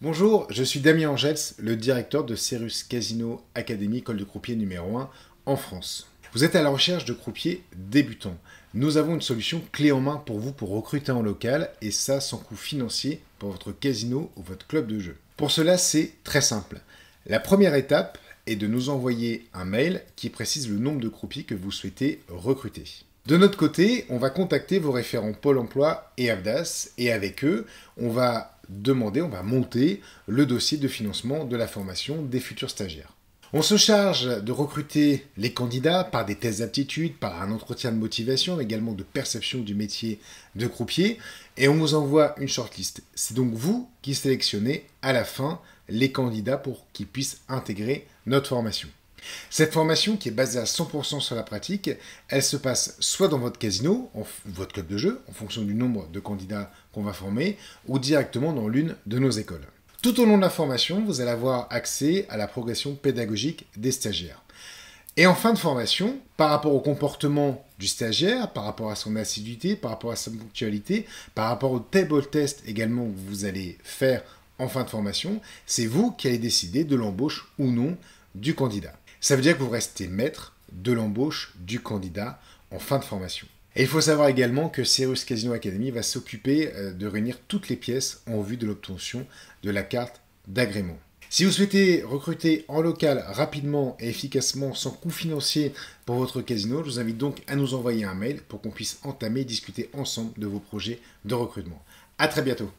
Bonjour, je suis Damien Angels, le directeur de Cerus Casino Academy, école de croupier numéro 1 en France. Vous êtes à la recherche de croupiers débutants. Nous avons une solution clé en main pour vous pour recruter en local et ça sans coût financier pour votre casino ou votre club de jeu. Pour cela, c'est très simple. La première étape est de nous envoyer un mail qui précise le nombre de croupiers que vous souhaitez recruter. De notre côté, on va contacter vos référents Pôle emploi et ABDAS et avec eux, on va demander, on va monter le dossier de financement de la formation des futurs stagiaires. On se charge de recruter les candidats par des tests d'aptitude, par un entretien de motivation, mais également de perception du métier de croupier, et on vous envoie une shortlist. C'est donc vous qui sélectionnez à la fin les candidats pour qu'ils puissent intégrer notre formation. Cette formation, qui est basée à 100% sur la pratique, elle se passe soit dans votre casino, votre club de jeu, en fonction du nombre de candidats qu'on va former, ou directement dans l'une de nos écoles. Tout au long de la formation, vous allez avoir accès à la progression pédagogique des stagiaires. Et en fin de formation, par rapport au comportement du stagiaire, par rapport à son assiduité, par rapport à sa ponctualité, par rapport au table test également que vous allez faire en fin de formation, c'est vous qui allez décider de l'embauche ou non du candidat. Ça veut dire que vous restez maître de l'embauche du candidat en fin de formation. Et il faut savoir également que Cyrus Casino Academy va s'occuper euh, de réunir toutes les pièces en vue de l'obtention de la carte d'agrément. Si vous souhaitez recruter en local rapidement et efficacement sans coût financier pour votre casino, je vous invite donc à nous envoyer un mail pour qu'on puisse entamer et discuter ensemble de vos projets de recrutement. A très bientôt.